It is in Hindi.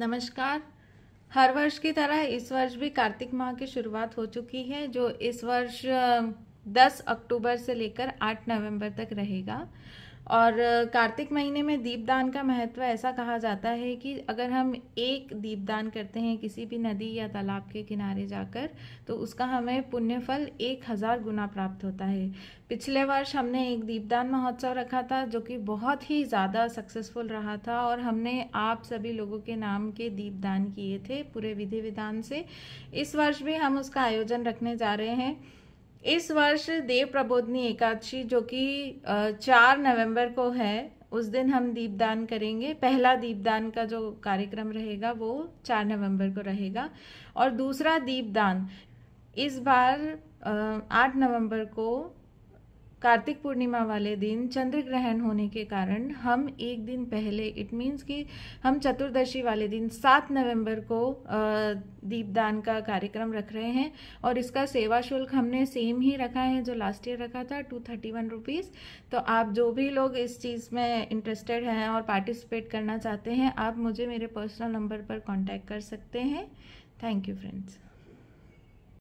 नमस्कार हर वर्ष की तरह इस वर्ष भी कार्तिक माह की शुरुआत हो चुकी है जो इस वर्ष 10 अक्टूबर से लेकर 8 नवंबर तक रहेगा और कार्तिक महीने में दीपदान का महत्व ऐसा कहा जाता है कि अगर हम एक दीपदान करते हैं किसी भी नदी या तालाब के किनारे जाकर तो उसका हमें पुण्यफल एक हज़ार गुना प्राप्त होता है पिछले वर्ष हमने एक दीपदान महोत्सव रखा था जो कि बहुत ही ज़्यादा सक्सेसफुल रहा था और हमने आप सभी लोगों के नाम के दीपदान किए थे पूरे विधि विधान से इस वर्ष भी हम उसका आयोजन रखने जा रहे हैं इस वर्ष देव प्रबोधनी एकादशी जो कि चार नवंबर को है उस दिन हम दीपदान करेंगे पहला दीपदान का जो कार्यक्रम रहेगा वो चार नवंबर को रहेगा और दूसरा दीपदान इस बार आठ नवंबर को कार्तिक पूर्णिमा वाले दिन चंद्र ग्रहण होने के कारण हम एक दिन पहले इट मीन्स कि हम चतुर्दशी वाले दिन सात नवंबर को दीपदान का कार्यक्रम रख रहे हैं और इसका सेवा शुल्क हमने सेम ही रखा है जो लास्ट ईयर रखा था टू थर्टी वन रुपीज़ तो आप जो भी लोग इस चीज़ में इंटरेस्टेड हैं और पार्टिसिपेट करना चाहते हैं आप मुझे मेरे पर्सनल नंबर पर कॉन्टैक्ट कर सकते हैं थैंक यू फ्रेंड्स